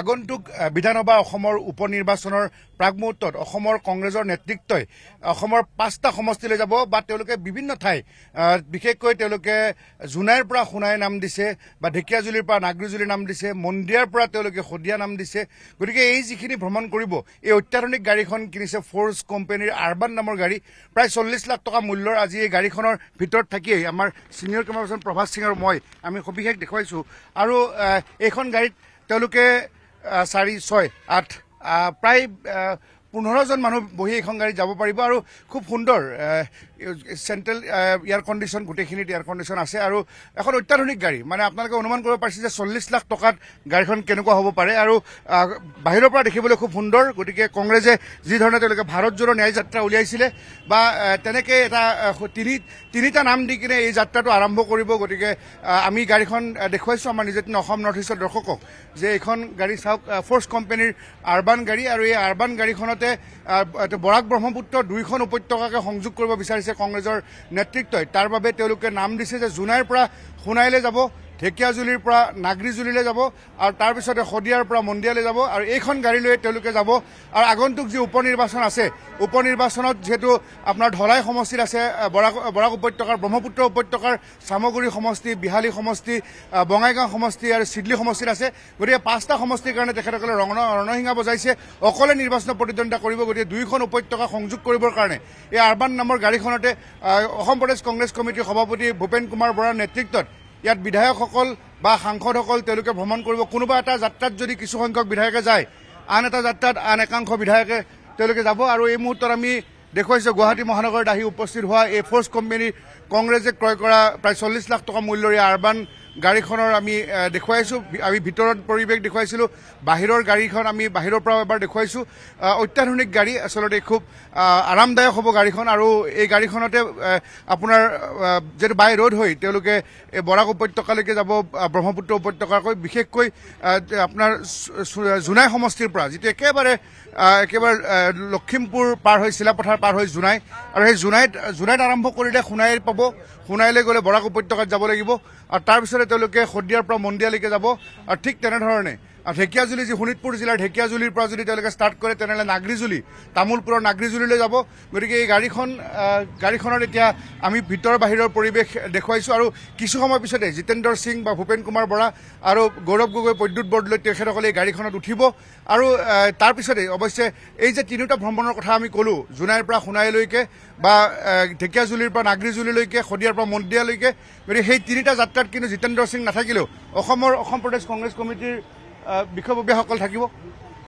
আগন্তুক বিধানসভা অসমৰ উপ নিৰ্বাচনৰ মুহূৰ্তত অসমৰ কংগ্ৰেছৰ নেতৃত্বই অসমৰ পাঁচটা সমষ্টিলৈ যাব বা তেওঁলোকে বিভিন্ন ঠাই বিশেষকৈ তেওঁলোকে জোনাইৰ পৰা সোণাই নাম দিছে বা ঢেকীয়াজুলিৰ পৰা নাগৰিজুলিৰ নাম দিছে মন্দিয়াৰ পৰা তেওঁলোকে শদিয়া নাম দিছে গতিকে এই যিখিনি ভ্ৰমণ কৰিব এই অত্যাধুনিক গাড়ীখন কিনিছে ফ'ৰ্চ কোম্পেনীৰ আৰবান নামৰ গাড়ী প্ৰায় চল্লিছ লাখ টকা মূল্যৰ আজি এই গাড়ীখনৰ ভিতৰত থাকিয়েই আমাৰ senior camera person Prabhat Singh আৰু মই আমি সবিশেষ দেখুৱাইছোঁ আৰু এইখন গাড়ীত তেওঁলোকে চাৰি ছয় আঠ প্ৰায় পোন্ধৰজন মানুহ বহি এইখন গাড়ীত যাব পাৰিব আৰু খুব সুন্দৰ চেণ্ট্ৰেল এয়াৰ কণ্ডিশ্যন গোটেইখিনিত এয়াৰ কণ্ডিশ্যন আছে আৰু এখন অত্যাধুনিক গাড়ী মানে আপোনালোকে অনুমান কৰিব পাৰিছে যে চল্লিছ লাখ টকাত গাড়ীখন কেনেকুৱা হ'ব পাৰে আৰু বাহিৰৰ পৰা দেখিবলৈ খুব সুন্দৰ গতিকে কংগ্ৰেছে যিধৰণে তেওঁলোকে ভাৰতজোৰ ন্যায় যাত্ৰা উলিয়াইছিলে বা তেনেকৈ এটা তিনি তিনিটা নাম দি কিনে এই যাত্ৰাটো আৰম্ভ কৰিব গতিকে আমি গাড়ীখন দেখুৱাইছোঁ আমাৰ নিজে নিজৰ অসম নৰ্থ ইষ্টৰ দৰ্শকক যে এইখন গাড়ী চাওক ফৰ্চ কোম্পেনীৰ আৰ্বান গাড়ী আৰু এই আৰ্বান গাড়ীখনতে বৰাক ব্ৰহ্মপুত্ৰ দুইখন উপত্যকাকে সংযোগ কৰিব বিচাৰিছে কংগ্ৰেছৰ নেতৃত্বই তাৰ বাবে তেওঁলোকে নাম দিছে যে জোনাইৰ পৰা সোণাইলৈ যাব ঢেকিয়াজুলিৰ পৰা নাগৰিজুলিলৈ যাব আৰু তাৰপিছতে শদিয়াৰ পৰা মন্দিয়ালৈ যাব আৰু এইখন গাড়ী লৈ তেওঁলোকে যাব আৰু আগন্তুক যি উপ নিৰ্বাচন আছে উপ নিৰ্বাচনত যিহেতু আপোনাৰ ধলাই সমষ্টিত আছে বৰাক বৰাক উপত্যকাৰ ব্ৰহ্মপুত্ৰ উপত্যকাৰ চামগুৰি সমষ্টি বিহালী সমষ্টি বঙাইগাঁও সমষ্টি আৰু ছিডলি সমষ্টিত আছে গতিকে পাঁচটা সমষ্টিৰ কাৰণে তেখেতসকলে ৰণ ৰণসিংহা বজাইছে অকলে নিৰ্বাচনত প্ৰতিদ্বন্দ্বিতা কৰিব গতিকে দুয়োখন উপত্যকা সংযোগ কৰিবৰ কাৰণে এই আৰবান নামৰ গাড়ীখনতে অসম প্ৰদেশ কংগ্ৰেছ কমিটিৰ সভাপতি ভূপেন কুমাৰ বৰাৰ নেতৃত্বত ইয়াত বিধায়কসকল বা সাংসদসকল তেওঁলোকে ভ্ৰমণ কৰিব কোনোবা এটা যাত্ৰাত যদি কিছু সংখ্যক বিধায়কে যায় আন এটা যাত্ৰাত আন একাংশ বিধায়কে তেওঁলোকে যাব আৰু এই মুহূৰ্তত আমি দেখুৱাইছোঁ গুৱাহাটী মহানগৰত আহি উপস্থিত হোৱা এই ফৰ্চ কোম্পেনী কংগ্ৰেছে ক্ৰয় কৰা প্ৰায় চল্লিছ লাখ টকা মূল্যৰ এই আৰ্বান গাড়ীখনৰ আমি দেখুৱাইছোঁ আমি ভিতৰত পৰিৱেশ দেখুৱাইছিলোঁ বাহিৰৰ গাড়ীখন আমি বাহিৰৰ পৰাও এবাৰ দেখুৱাইছোঁ অত্যাধুনিক গাড়ী আচলতে খুব আৰামদায়ক হ'ব গাড়ীখন আৰু এই গাড়ীখনতে আপোনাৰ যিহেতু বাই ৰোড হৈ তেওঁলোকে এই বৰাক উপত্যকালৈকে যাব ব্ৰহ্মপুত্ৰ উপত্যকাকৈ বিশেষকৈ আপোনাৰ জোনাই সমষ্টিৰ পৰা যিটো একেবাৰে একেবাৰে লখিমপুৰ পাৰ হৈ চিলাপথাৰ পাৰ হৈ জোনাই আৰু সেই জোনাইত জোনাইত আৰম্ভ কৰিলে সোণাই পাব সোণাইলৈ গ'লে বৰাক উপত্যকাত যাব লাগিব আৰু তাৰপিছত তেওঁলোকে শদিয়াৰ পৰা মন্দিয়ালৈকে যাব আৰু ঠিক তেনেধৰণে ঢেকিয়াজুলি যি শোণিতপুৰ জিলাৰ ঢেকীয়াজুলিৰ পৰা যদি তেওঁলোকে ষ্টাৰ্ট কৰে তেনেহ'লে নাগৰিজুলি তামোলপুৰৰ নাগৰিজুলিলৈ যাব গতিকে এই গাড়ীখন গাড়ীখনৰ এতিয়া আমি ভিতৰ বাহিৰৰ পৰিৱেশ দেখুৱাইছোঁ আৰু কিছু সময়ৰ পিছতে জিতেন্দ্ৰ সিং বা ভূপেন কুমাৰ বৰা আৰু গৌৰৱ গগৈ প্ৰদ্যুৎ বৰদলৈ তেখেতসকলে এই গাড়ীখনত উঠিব আৰু তাৰপিছতে অৱশ্যে এই যে তিনিওটা ভ্ৰমণৰ কথা আমি ক'লোঁ জোনাইৰ পৰা সোণাইলৈকে বা ঢেকীয়াজুলিৰ পৰা নাগৰিজুলিলৈকে শদিয়াৰ পৰা মন্দিয়ালৈকে গতিকে সেই তিনিটা যাত্ৰাত কিন্তু জিতেন্দ্ৰ সিং নাথাকিলেও অসমৰ অসম প্ৰদেশ কংগ্ৰেছ কমিটিৰ বিষয়ববীয়াসকল থাকিব